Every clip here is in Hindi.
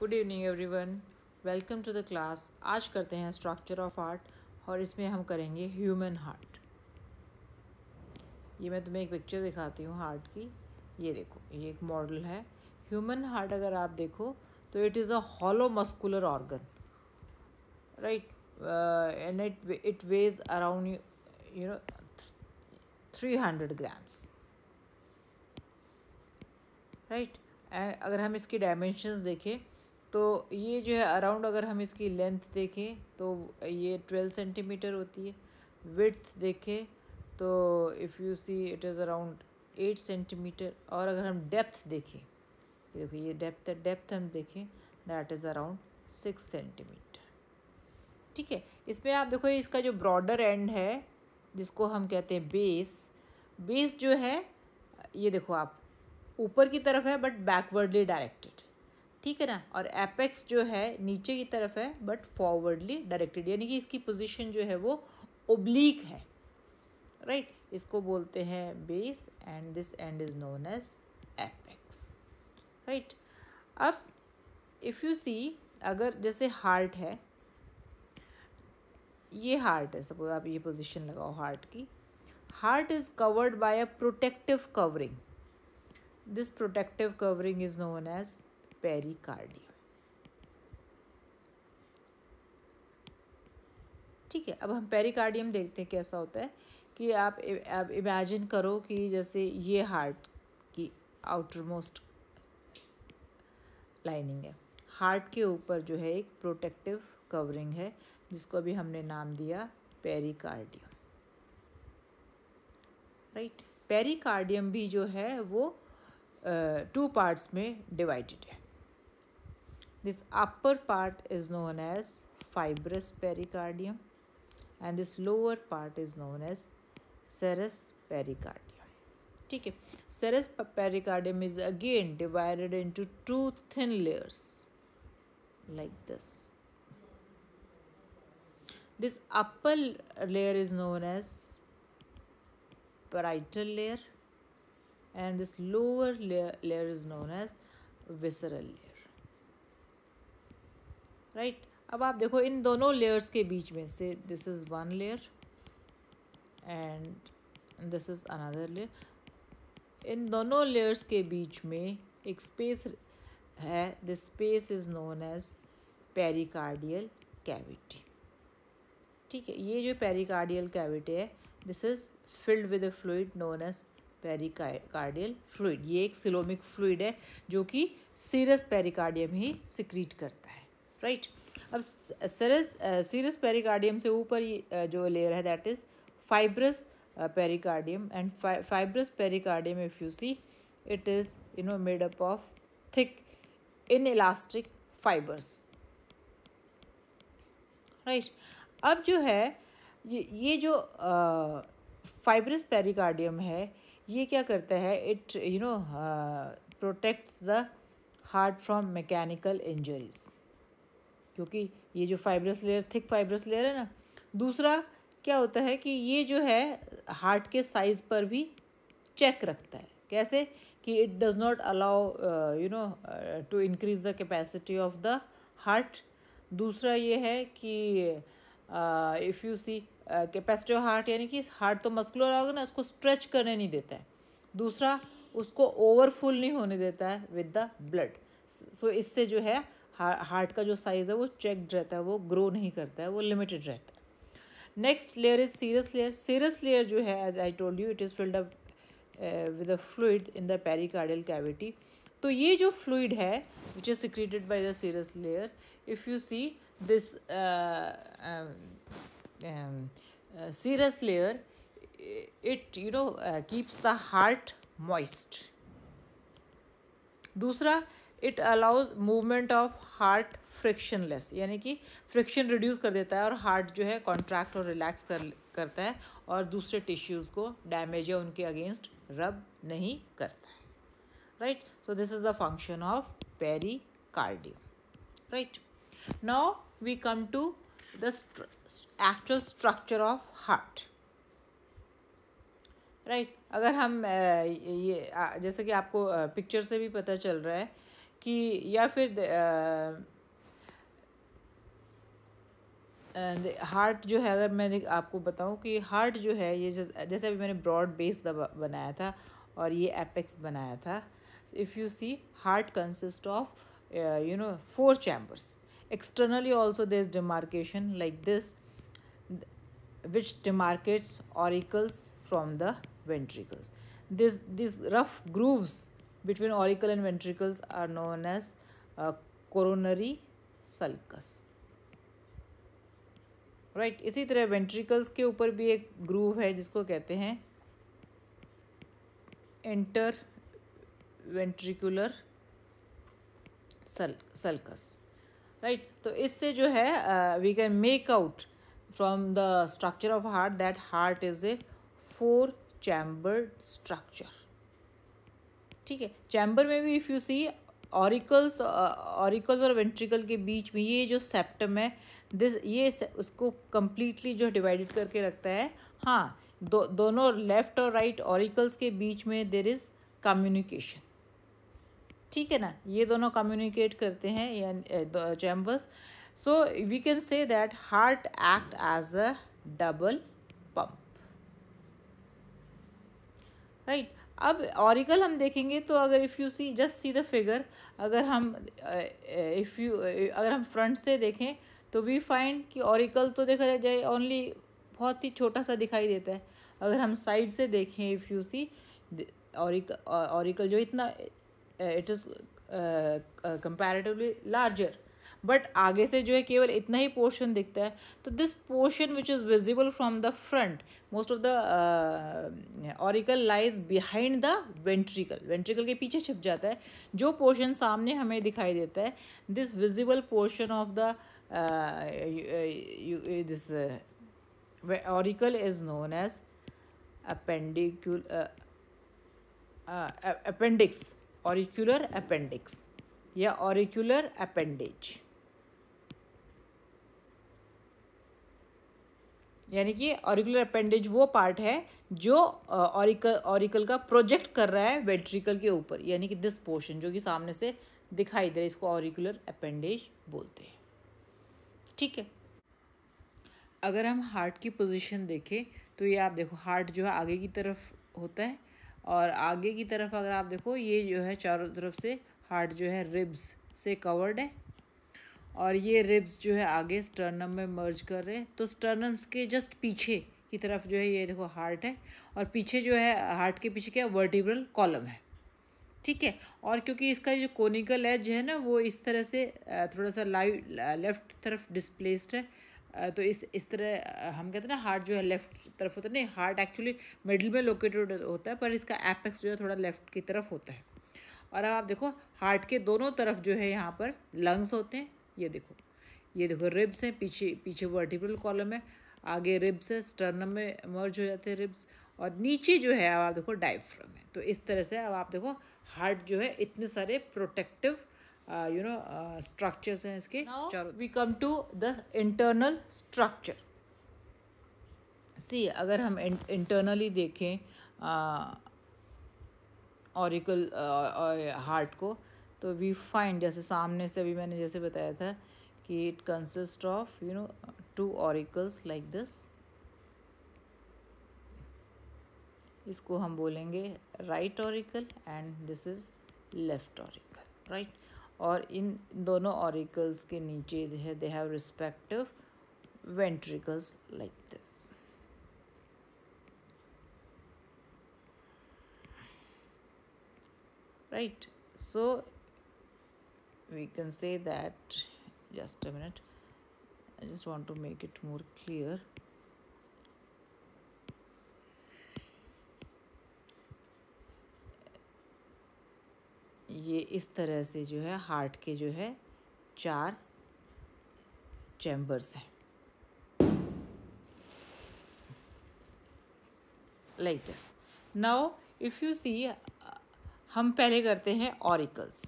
Good evening everyone welcome to the class आज करते हैं स्ट्रक्चर ऑफ हार्ट और इसमें हम करेंगे ह्यूमन हार्ट ये मैं तुम्हें एक पिक्चर दिखाती हूँ हार्ट की ये देखो ये एक मॉडल है ह्यूमन हार्ट अगर आप देखो तो it is a hollow muscular organ right and it it weighs around you know three hundred grams right अगर हम इसकी डायमेंशंस देखें तो ये जो है अराउंड अगर हम इसकी लेंथ देखें तो ये ट्वेल्व सेंटीमीटर होती है विथ देखें तो if you see it is around eight centimetre और अगर हम डेप्थ देखें देखो ये डेप्थ है डेप्थ हम देखें that is around six centimetre ठीक है इसमें आप देखो इसका जो ब्रॉडर एंड है जिसको हम कहते हैं बेस बेस जो है ये देखो आप ऊपर की तरफ है बट बैकवर्डली डायरेक्टेड ठीक है ना और एपेक्स जो है नीचे की तरफ है बट फॉरवर्डली डायरेक्टेड यानी कि इसकी पोजिशन जो है वो ओब्लिक है राइट right? इसको बोलते हैं base and this end is known as apex right अब इफ़ यू सी अगर जैसे हार्ट है ये हार्ट है सपोज आप ये पोजिशन लगाओ हार्ट की heart is covered by a protective covering this protective covering is known as pericardium ठीक है अब हम पेरिकार्डियम देखते हैं कैसा होता है कि आप अब इमेजिन करो कि जैसे ये हार्ट की आउटर मोस्ट लाइनिंग है हार्ट के ऊपर जो है एक प्रोटेक्टिव कवरिंग है जिसको अभी हमने नाम दिया पेरिकार्डियम राइट पेरिकार्डियम भी जो है वो टू पार्ट्स में डिवाइडेड है This upper part is known as fibrous pericardium and this lower part is known as serous pericardium. Okay, serous pericardium is again divided into two thin layers like this. This upper layer is known as parietal layer and this lower layer, layer is known as visceral layer. Right अब आप देखो इन दोनों लेयर्स के बीच में से this is one layer and this is another layer इन दोनों लेयर्स के बीच में एक स्पेस है this space is known as pericardial cavity ठीक है ये जो पेरिकार्डियल कैविटी है this is filled with a fluid known as pericardial fluid ये एक सिलोमिक फ्लूड है जो कि सीरस पेरिकार्डियम ही सिक्रीट करता है राइट अब सरस सीरस पेरिकार्डियम से ऊपर जो लेयर है that is fibrous pericardium and fibrous pericardium if you see is you know made up of thick inelastic fibres right अब जो है ये ये जो फाइब्रस uh, पेरिकार्डियम है ये क्या करता है it you know protects the heart from mechanical injuries क्योंकि ये जो fibrous layer thick fibrous layer है ना दूसरा क्या होता है कि ये जो है हार्ट के साइज़ पर भी चेक रखता है कैसे कि it does not allow you know to increase the capacity of the heart दूसरा ये है कि if you see capacity of heart यानी कि हार्ट तो मस्कुलर होगा ना उसको स्ट्रेच करने नहीं देता है दूसरा उसको ओवरफुल नहीं होने देता है विद द ब्लड सो इससे जो है हार्ट का जो साइज़ है वो चेक्ड रहता है वो ग्रो नहीं करता है वो लिमिटेड रहता है next layer is serous layer serous layer जो है as I told you it is filled up with a fluid in the pericardial cavity तो ये जो फ्लूड है which is secreted by the serous layer if you see this serous layer it you know keeps the heart moist दूसरा it allows movement of heart frictionless यानी कि फ्रिक्शन रिड्यूस कर देता है और हार्ट जो है कॉन्ट्रैक्ट और रिलैक्स कर करता है और दूसरे टिश्यूज़ को डैमेज या उनके अगेंस्ट रब नहीं करता है right so this is the function of pericardium right now we come to the actual structure of heart right right अगर हम ये जैसे कि आपको पिक्चर से भी पता चल रहा है कि या फिर हार्ट जो है अगर मैं आपको बताऊं कि हार्ट जो है ये जैसे अभी मैंने ब्रॉड बेस बनाया था और ये एपेक्स बनाया था if you see heart consist of you know four chambers externally also this demarcation like this which demarcates auricles from the ventricles this this rough grooves between auricle and ventricles are known as uh, coronary sulcus right right. इसी तरह वेंट्रिकल्स के ऊपर भी एक ग्रूव है जिसको कहते हैं इंटर वेंट्रिकुलर सल सल्कस राइट तो इससे जो है we can make out from the structure of heart that heart is a four chambered structure ठीक है चैम्बर में भी if you see auricles auricles और वेंट्रिकल के बीच में ये जो सेप्टम है दिस ये उसको कम्प्लीटली जो डिवाइडेड करके रखता है हाँ दो दोनों लेफ्ट और राइट ऑरिकल्स के बीच में देर इज़ कम्युनिकेशन ठीक है ना ये दोनों कम्युनिकेट करते हैं chambers so we can say that heart act as a double pump right अब ऑरिकल हम देखेंगे तो अगर if you see just see the figure अगर हम इफ़ यू अगर हम फ्रंट से देखें तो वी फाइंड कि ऑरिकल तो देखा जाए ओनली बहुत ही छोटा सा दिखाई देता है अगर हम साइड से देखें if you see auricle auricle जो इतना it is comparatively larger but आगे से जो है केवल इतना ही पोर्शन दिखता है तो this portion which is visible from the front most of the auricle lies behind the ventricle ventricle के पीछे छिप जाता है जो पोर्शन सामने हमें दिखाई देता है this visible portion of the this auricle is known as appendicular appendix auricular appendix या ऑरिक्यूलर अपेंडेज यानी कि ऑरिकुलर अपेंडेज वो पार्ट है जो ऑरिकल ऑरिकल का प्रोजेक्ट कर रहा है वेंट्रिकल के ऊपर यानी कि दिस पोर्शन जो कि सामने से दिखाई दे रहा है इसको ऑरिकुलर अपेंडेज बोलते हैं ठीक है अगर हम हार्ट की पोजीशन देखें तो ये आप देखो हार्ट जो है आगे की तरफ होता है और आगे की तरफ अगर आप देखो ये जो है चारों तरफ से हार्ट जो है रिब्स से कवर्ड है और ये रिब्स जो है आगे स्टर्नम में मर्ज कर रहे हैं तो स्टर्नम्स के जस्ट पीछे की तरफ जो है ये देखो हार्ट है और पीछे जो है हार्ट के पीछे क्या वर्टिब्रल कॉलम है ठीक है और क्योंकि इसका जो कोनिकल एज है ना वो इस तरह से थोड़ा सा लाइव लेफ्ट तरफ डिस्प्लेस्ड है तो इस इस तरह हम कहते हैं ना हार्ट जो है लेफ्ट तरफ होता है नहीं हार्ट एक्चुअली मिडिल में लोकेटेड होता है पर इसका एपेक्स जो है थोड़ा लेफ्ट की तरफ होता है और अब आप देखो हार्ट के दोनों तरफ जो है यहाँ पर लंग्स होते हैं ये देखो ये देखो रिब्स हैं पीछे पीछे वर्टिपल कॉलम है आगे रिब्स है स्टर्नम में मर्ज हो जाते हैं रिब्स और नीचे जो है अब आप देखो डाइफ्रम है तो इस तरह से अब आप देखो हार्ट जो है इतने सारे प्रोटेक्टिव यू नो स्ट्रक्चर्स हैं इसके चारों we come to the internal structure see अगर हम इंटरनली देखें auricle uh, heart uh, uh, को तो वी फाइंड जैसे सामने से अभी मैंने जैसे बताया था कि it consist of you know two auricles like this इसको हम बोलेंगे right auricle and this is left auricle right और इन दोनों ऑरिकल्स के नीचे है they have respective ventricles like this right so we can say that just a minute I just want to make it more clear ये इस तरह से जो है हार्ट के जो है चार चैम्बर्स हैं like this now if you see हम पहले करते हैं ऑरिकल्स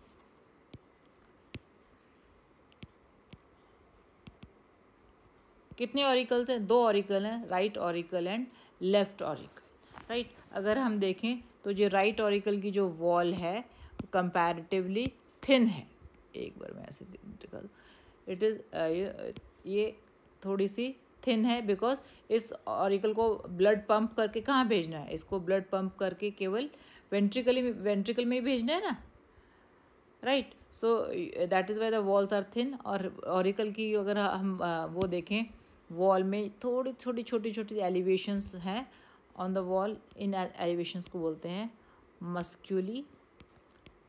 कितने ऑरिकल्स हैं दो ऑरिकल हैं right auricle and left auricle right अगर हम देखें तो जो राइट ऑरिकल की जो वॉल है कंपैरेटिवली थिन है एक बार मैं ऐसे निकाल इट इज़ ये थोड़ी सी थिन है बिकॉज इस ऑरिकल को ब्लड पंप करके कहाँ भेजना है इसको ब्लड पंप करके केवल वेंट्रिकली वेंट्रिकल में ही भेजना है ना right so that is why the walls are thin और ऑरिकल की अगर हम वो देखें वॉल में थोड़ी थोड़ी छोटी छोटी एलिवेशंस हैं on the wall in elevations e-, को बोलते हैं मस्क्यूली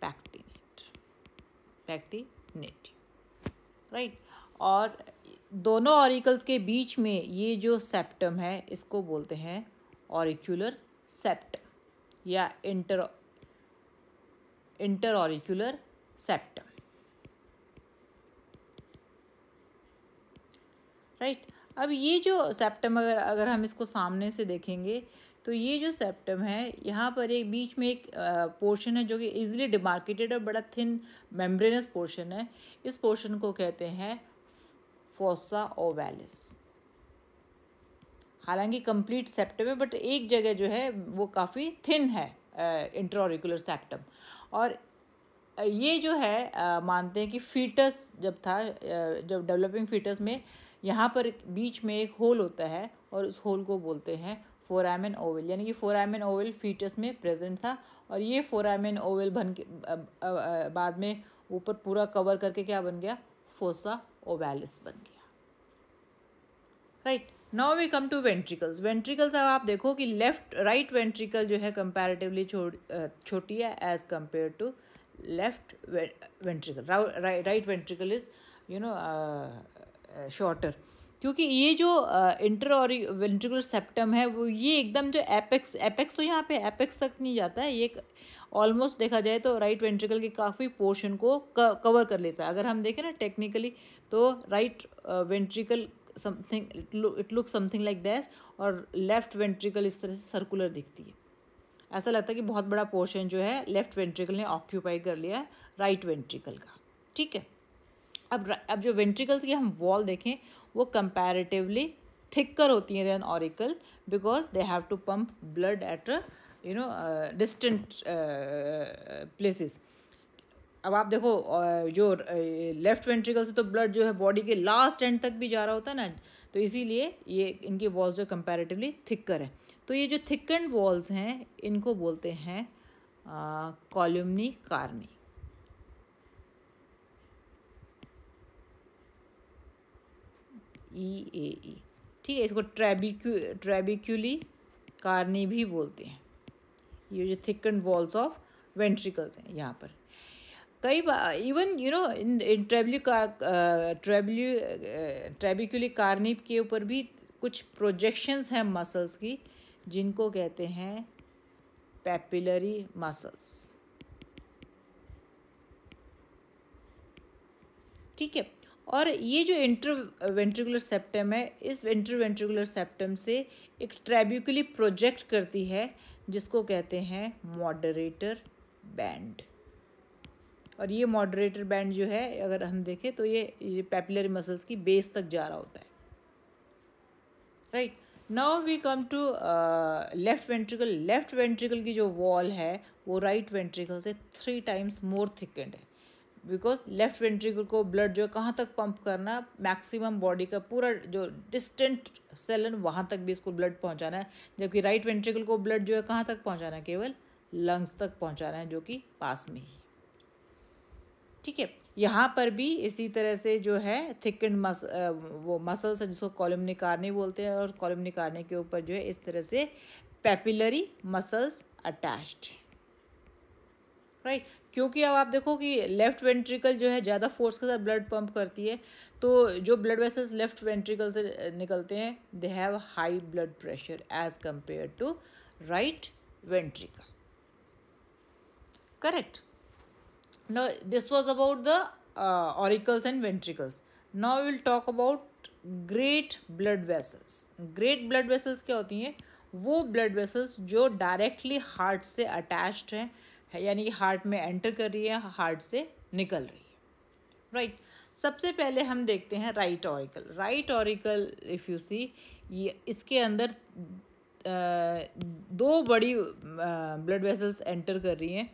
पैक्टिनेट पैक्टिनेट राइट और दोनों ऑरिकल्स के बीच में ये जो सेप्टम है इसको बोलते हैं ऑरिक्यूलर सेप्टम या inter inter auricular septum right अब ये जो सेप्टम अगर अगर हम इसको सामने से देखेंगे तो ये जो सेप्टम है यहाँ पर एक बीच में एक पोर्शन है जो कि इजिली डिमार्केटेड और बड़ा थिन मेम्ब्रेनस पोर्शन है इस पोर्शन को कहते हैं फोसा ओवेलिस हालांकि कंप्लीट सेप्टम है बट एक जगह जो है वो काफ़ी थिन है इंट्रोरिकुलर सेप्टम और ये जो है आ, मानते हैं कि फीटस जब था जब डेवलपिंग फीटस में यहाँ पर बीच में एक होल होता है और उस होल को बोलते हैं फोरामिन ओवल यानी कि फोरामिन ओवल फीटस में प्रेजेंट था और ये फोरामिन ओवल बन के बाद में ऊपर पूरा कवर करके क्या बन गया फोसा ओवेलिस बन गया right now we come to ventricles ventricles अब आप देखो कि लेफ्ट राइट वेंट्रिकल जो है कंपैरेटिवली छोटी है as compare to left ventricle right ventricle is you know shorter क्योंकि ये जो इंटर और वेंट्रिकुलर सेप्टम है वो ये एकदम जो एपेक्स एपेक्स तो यहाँ पे एपेक्स तक नहीं जाता है ये ऑलमोस्ट देखा जाए तो राइट वेंट्रिकल के काफ़ी पोर्शन को कवर कर लेता है अगर हम देखें ना टेक्निकली तो right ventricle something it look something like that और लेफ्ट वेंट्रिकल इस तरह से सर्कुलर दिखती है ऐसा लगता है कि बहुत बड़ा पोर्शन जो है लेफ्ट वेंट्रिकल ने ऑक्यूपाई कर लिया राइट right वेंट्रिकल का ठीक है अब अब जो वेंट्रिकल्स की हम वॉल देखें वो कंपैरेटिवली थिक्कर होती हैं than auricle because they have to pump blood at you know distant places अब आप देखो uh, जो लेफ्ट uh, वेंट्रिकल से तो ब्लड जो है बॉडी के लास्ट एंड तक भी जा रहा होता है ना तो इसीलिए ये इनकी वॉल्स जो कंपैरेटिवली थिक्कर है तो ये जो थिक एंड वॉल्स हैं इनको बोलते हैं कॉलमनी uh, कार्नी ई ए ई ठीक है इसको ट्रेबिक्यू ट्रेबिक्यूली कारनी भी बोलते हैं ये जो थिकन वॉल्स ऑफ वेंट्रिकल्स हैं यहाँ पर कई बार even you know in in ट्रेबल्यू का ट्रेबल्यू ट्रेबिक्यूली कारनी के ऊपर भी कुछ प्रोजेक्शंस हैं मसल्स की जिनको कहते हैं पैपिलरी मसल्स ठीक है और ये जो इंटरवेंट्रिकुलर सेप्टम है इस इंटरवेंट्रिकुलर सेप्टम से एक ट्रेब्यूकली प्रोजेक्ट करती है जिसको कहते हैं मॉडरेटर बैंड और ये मॉडरेटर बैंड जो है अगर हम देखें तो ये ये पेपुलरी मसल्स की बेस तक जा रहा होता है right now we come to left ventricle left ventricle की जो वॉल है वो राइट right वेंट्रिकल से थ्री टाइम्स मोर थिकेंड है बिकॉज लेफ्ट वेंट्रिकल को ब्लड जो है कहाँ तक पंप करना मैक्सिमम बॉडी का पूरा जो डिस्टेंट सेल है वहाँ तक भी इसको ब्लड पहुँचाना है जबकि राइट वेंट्रिकल को ब्लड जो है कहाँ तक पहुँचाना है केवल लंग्स तक पहुँचाना है जो कि पास में ही ठीक है यहाँ पर भी इसी तरह से जो है थिकन मस वो मसल्स है जिसको कॉलम निकारने बोलते हैं और कॉलम निकारने के ऊपर जो है इस तरह से पेपिलरी मसल्स अटैच्ड राइट क्योंकि अब आप देखो कि लेफ़्ट वेंट्रिकल जो है ज़्यादा फोर्स के साथ ब्लड पंप करती है तो जो ब्लड वेसल्स लेफ़्ट वेंट्रिकल से निकलते हैं they have high blood pressure as compare to right ventricle correct no this was about the auricles and ventricles now will talk about great blood vessels great blood vessels क्या होती हैं वो ब्लड वेसल्स जो डायरेक्टली हार्ट से अटैच्ड हैं यानी हार्ट में एंटर कर रही है हार्ट से निकल रही है राइट right. सबसे पहले हम देखते हैं right auricle right auricle if you see ये इसके अंदर दो बड़ी ब्लड वेसल्स एंटर कर रही हैं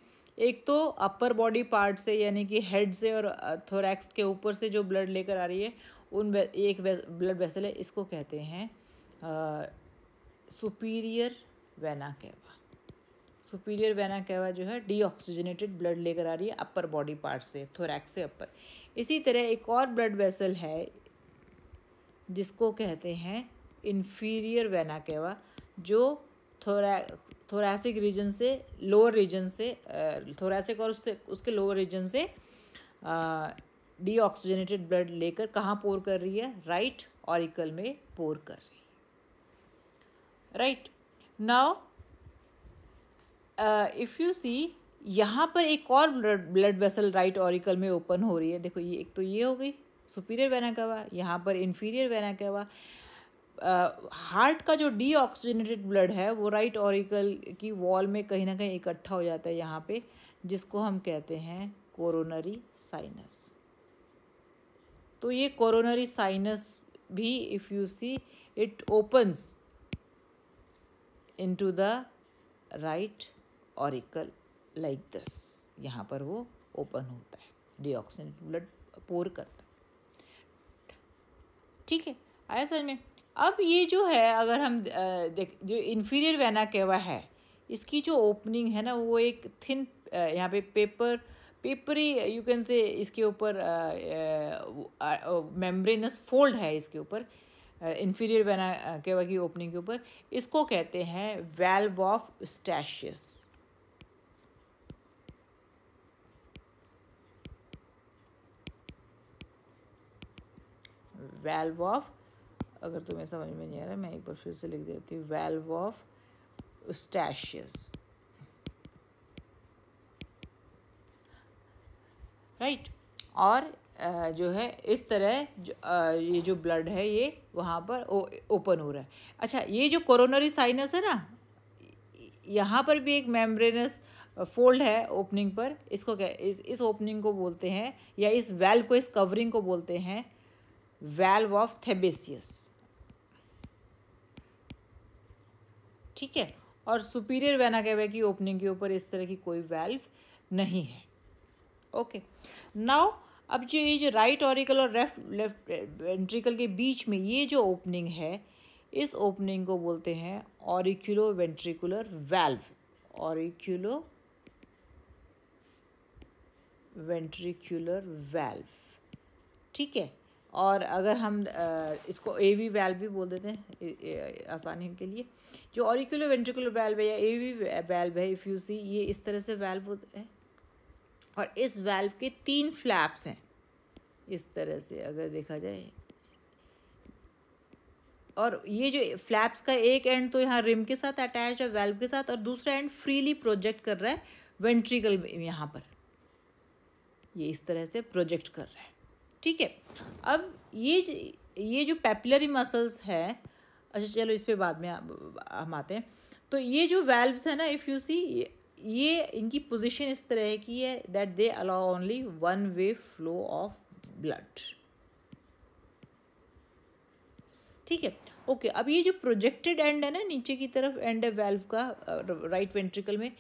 एक तो अपर बॉडी पार्ट से यानी कि हेड से और थोरैक्स के ऊपर से जो ब्लड लेकर आ रही है उन एक ब्लड वेसल है इसको कहते हैं superior vena cava superior vena cava जो है ऑक्सीजनेटेड ब्लड लेकर आ रही है अपर बॉडी पार्ट से थोरैक से अपर इसी तरह एक और ब्लड वेसल है जिसको कहते हैं इन्फीरियर वेना कैवा जो थोरा थोरासिक रीजन से लोअर रीजन से थोरासिक और उससे उसके लोअर रीजन से डीऑक्सीजनेटेड ब्लड लेकर कहाँ पोर कर रही है राइट right ऑरिकल में पोर कर रही है right now if you see यहाँ पर एक और ब्लड वेसल राइट ऑरिकल में ओपन हो रही है देखो ये एक तो ये हो गई सुपीरियर वेना कहवा यहाँ पर इन्फीरियर वेना कहवा हार्ट का जो डी ऑक्सीजनेटेड ब्लड है वो राइट ऑरिकल की वॉल में कहीं ना कहीं इकट्ठा हो जाता है यहाँ पे जिसको हम कहते हैं कोरोनरी साइनस तो ये कोरोनरी साइनस भी if you see it opens into the right auricle like this यहाँ पर वो ओपन होता है डिऑक्सीजन ब्लड पोर करता है ठीक है आया समझ में अब ये जो है अगर हम देख जो इन्फीरियर वैना केवा है इसकी जो ओपनिंग है ना वो एक थिन यहाँ पे paper peppery you can say इसके ऊपर मेम्ब्रेनस फोल्ड है इसके ऊपर इन्फीरियर वैना केवा की ओपनिंग के ऊपर इसको कहते हैं valve of Eustachius valve of अगर तुम्हें समझ में नहीं आ रहा मैं एक बार फिर से लिख देती हूँ वेल्व ऑफ उस्टैशियस राइट और जो है इस तरह जो, ये जो ब्लड है ये वहाँ पर ओपन हो रहा है अच्छा ये जो कोरोनरी साइनस है ना यहाँ पर भी एक मेम्ब्रेनस फोल्ड है ओपनिंग पर इसको क्या इस इस ओपनिंग को बोलते हैं या इस वेल्व को इस कवरिंग को बोलते हैं वेल्व ऑफ थेबेसियस ठीक है और सुपीरियर वेना कैवे की ओपनिंग के ऊपर इस तरह की कोई वेल्व नहीं है ओके नाउ अब जो ये जो राइट ऑरिकल और लेफ्ट लेफ्ट वेंट्रिकल के बीच में ये जो ओपनिंग है इस ओपनिंग को बोलते हैं auriculo ventricular valve auriculo ventricular valve ठीक है और अगर हम इसको ए वी वैल भी बोल देते हैं आसानी के लिए जो ऑरिकुलर वेंट्रिकुलर वैल्व है या ए वी वैल्व है इफ़ यू सी ये इस तरह से वैल्व है और इस वैल्व के तीन फ्लैप्स हैं इस तरह से अगर देखा जाए और ये जो फ्लैप्स का एक एंड तो यहाँ रिम के साथ अटैच है वेल्व के साथ और दूसरा एंड फ्रीली प्रोजेक्ट कर रहा है वेंट्रिकल यहाँ पर ये इस तरह से प्रोजेक्ट कर रहा है ठीक है अब ये ये जो पेपलरी मसल्स है अच्छा चलो इस पर बाद में हम आते हैं तो ये जो वेल्व्स है ना इफ़ यू सी ये इनकी पोजीशन इस तरह की है that they allow only one way flow of blood ठीक है ओके अब ये जो प्रोजेक्टेड एंड है ना नीचे की तरफ एंड है वेल्व का राइट वेंट्रिकल में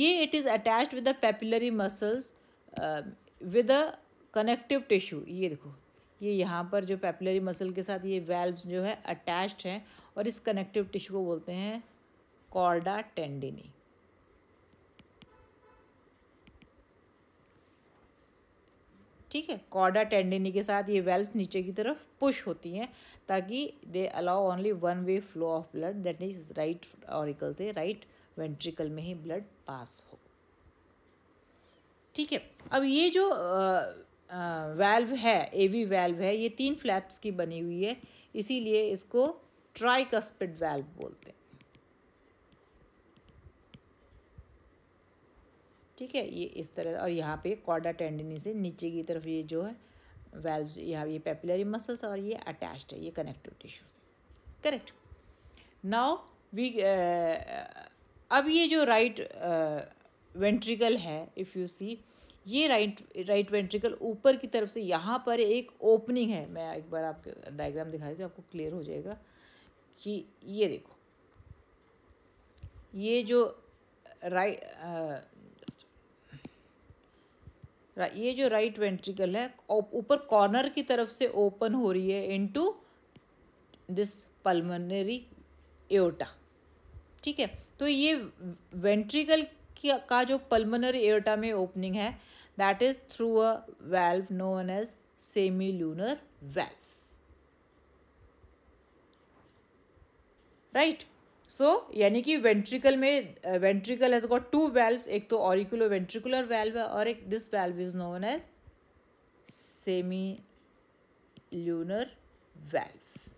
ये it is attached with the papillary muscles with a connective tissue ये देखो ये यहाँ पर जो पेपलरी मसल के साथ ये वेल्व्स जो है अटैच्ड हैं और इस कनेक्टिव टिश्यू को बोलते हैं कॉर्डा टेंडिनी ठीक है कॉर्डा टेंडिनी के साथ ये वेल्व नीचे की तरफ पुश होती हैं ताकि they allow only one way flow of blood that is right auricle से राइट वेंट्रिकल में ही ब्लड पास हो ठीक है अब ये जो आ, वेल्व है ए वी वेल्व है ये तीन फ्लैप्स की बनी हुई है इसीलिए इसको ट्राई कस्पिड वेल्व बोलते हैं ठीक है ये इस तरह और यहाँ पे कॉर्डा टेंडनी से नीचे की तरफ ये जो है वेल्व यहाँ ये पेपिलरी मसल्स और ये अटैच्ड है ये कनेक्टिव टिश्यू से करेक्ट नाउ वी अब ये जो राइट वेंट्रिकल है इफ़ यू सी ये राइट राइट वेंट्रिकल ऊपर की तरफ से यहाँ पर एक ओपनिंग है मैं एक बार आपके डायग्राम दिखा देती हूँ आपको क्लियर हो जाएगा कि ये देखो ये जो राइट uh, ये जो राइट वेंट्रिकल है ऊपर कॉर्नर की तरफ से ओपन हो रही है इनटू दिस पल्मोनरी एओटा ठीक है तो ये वेंट्रिकल का जो पल्मोनरी एओटा में ओपनिंग है that is through a valve known as semilunar valve. Right. So यानी कि वेंट्रिकल में ventricle has got two valve एक तो ऑरिकुलो वेंट्रिकुलर वेल्व है और एक this valve is known as semi lunar valve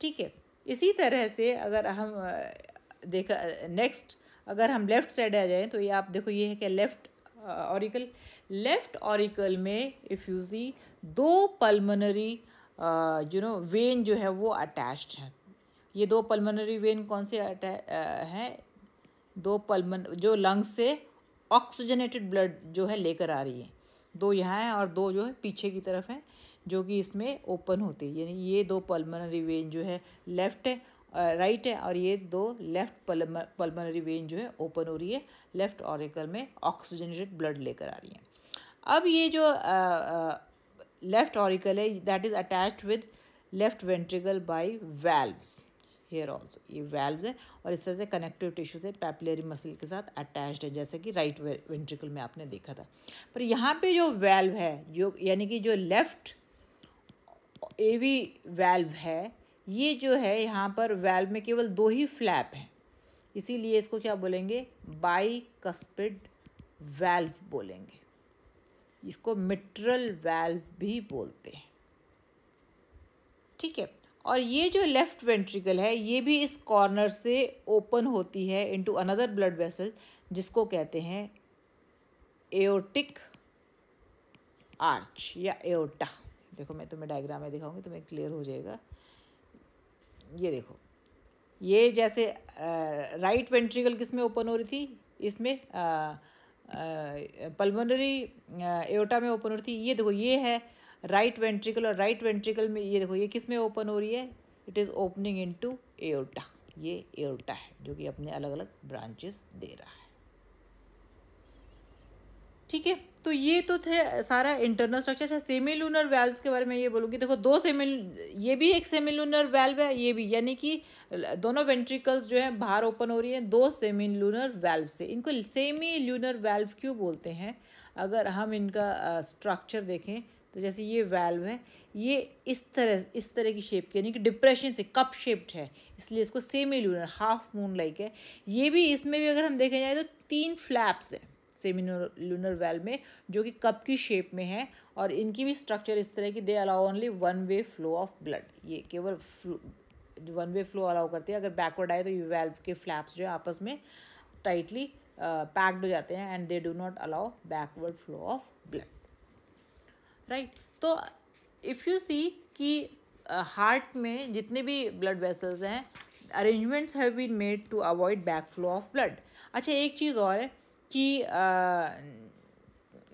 ठीक है इसी तरह से अगर हम uh, देखा नेक्स्ट uh, अगर हम लेफ्ट साइड आ जाएं तो ये आप देखो ये है कि लेफ्ट ऑरिकल लेफ्ट ऑरिकल में इफ़ यू सी दो पल्मोनरी यू नो वेन जो है वो अटैच्ड हैं ये दो पल्मोनरी वेन कौन से uh, हैं दो पल्मन जो लंग्स से ऑक्सीजनेटेड ब्लड जो है लेकर आ रही है दो यहाँ हैं और दो जो है पीछे की तरफ हैं जो कि इसमें ओपन होती है यानी ये दो पल्मोनरी वेन जो है लेफ्ट है राइट है और ये दो लेफ्ट पल्मनरी वेन जो है ओपन हो रही है लेफ्ट ऑरिकल में ऑक्सीजनेटेड ब्लड लेकर आ रही है अब ये जो लेफ्ट ऑरिकल है that is attached with left ventricle by valves here also ये वेल्व है और इस तरह से कनेक्टिव टिश्यू से पैपलेरी मसल के साथ अटैच्ड है जैसे कि राइट वेंट्रिकल में आपने देखा था पर यहाँ पे जो वेल्व है जो यानी कि जो लेफ्ट एवी वेल्व है ये जो है यहाँ पर वेल्व में केवल दो ही फ्लैप हैं इसीलिए इसको क्या बोलेंगे बाई कस्पिड वेल्व बोलेंगे इसको मिट्रल वेल्व भी बोलते हैं ठीक है और ये जो लेफ्ट वेंट्रिकल है ये भी इस कॉर्नर से ओपन होती है इनटू अनदर ब्लड वेसल जिसको कहते हैं एओटिक आर्च या एओटा देखो मैं तुम्हें डायग्राम में दिखाऊंगी तुम्हें क्लियर हो जाएगा ये देखो ये जैसे राइट वेंट्रिकल किस में ओपन हो रही थी इसमें पल्मोनरी एओटा में ओपन हो रही थी ये देखो ये है राइट वेंट्रिकल और राइट वेंट्रिकल में ये देखो ये किस में ओपन हो रही है it is opening into aorta ये एओटा है जो कि अपने अलग अलग ब्रांचेस दे रहा है ठीक है तो ये तो थे सारा इंटरनल स्ट्रक्चर अच्छा सेमिलूनर वेल्व के बारे में ये बोलूँगी देखो दो सेमी ये भी एक सेमिलूनर वेल्व है ये भी यानी कि दोनों वेंट्रिकल्स जो है बाहर ओपन हो रही हैं दो लूनर वेल्व से इनको सेमी लूनर वेल्व क्यों बोलते हैं अगर हम इनका स्ट्रक्चर देखें तो जैसे ये वेल्व है ये इस तरह इस तरह की शेप की यानी कि डिप्रेशन से कप शेप्ड है इसलिए इसको semi lunar half moon like है ये भी इसमें भी अगर हम देखें जाए तो तीन फ्लैप्स हैं लूनर वेल में जो कि कप की शेप में है और इनकी भी स्ट्रक्चर इस तरह की they allow only one way flow of blood ये केवल वन वे फ्लो अलाउ करते हैं अगर बैकवर्ड आए तो ये वेल्व के फ्लैप्स जो है आपस में टाइटली पैक्ड हो जाते हैं and they do not allow backward flow of blood right तो इफ़ यू सी कि हार्ट में जितने भी ब्लड वेसल्स हैं arrangements have been made to avoid back flow of blood अच्छा एक चीज़ और है कि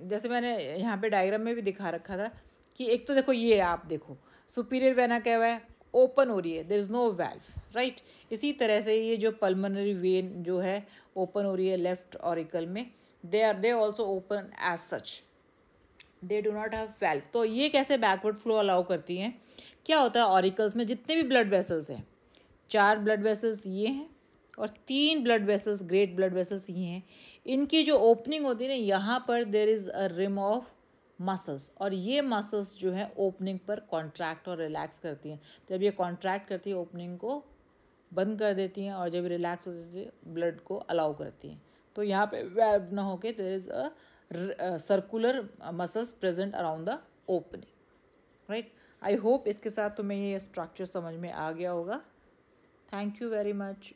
जैसे मैंने यहाँ पे डायग्राम में भी दिखा रखा था कि एक तो देखो ये आप देखो सुपीरियर वेना क्या हुआ है ओपन हो रही है there is no valve right इसी तरह से ये जो पलमनरी वेन जो है ओपन हो रही है लेफ्ट ऑरिकल में they are they also open as such they do not have valve तो ये कैसे बैकवर्ड फ्लो अलाउ करती हैं क्या होता है ऑरिकल्स में जितने भी ब्लड वेसल्स हैं चार ब्लड वेसल्स ये हैं और तीन blood vessels great blood vessels ये हैं इनकी जो ओपनिंग होती है ना यहाँ पर there is a rim of muscles और ये मसल्स जो है ओपनिंग पर कॉन्ट्रैक्ट और रिलैक्स करती हैं तो जब ये कॉन्ट्रैक्ट करती है ओपनिंग को बंद कर देती हैं और जब रिलैक्स हो जाती है ब्लड को अलाउ करती हैं तो यहाँ पे वेल्व ना होके there is a circular muscles present around the opening right I hope इसके साथ तुम्हें ये स्ट्रक्चर समझ में आ गया होगा थैंक यू वेरी मच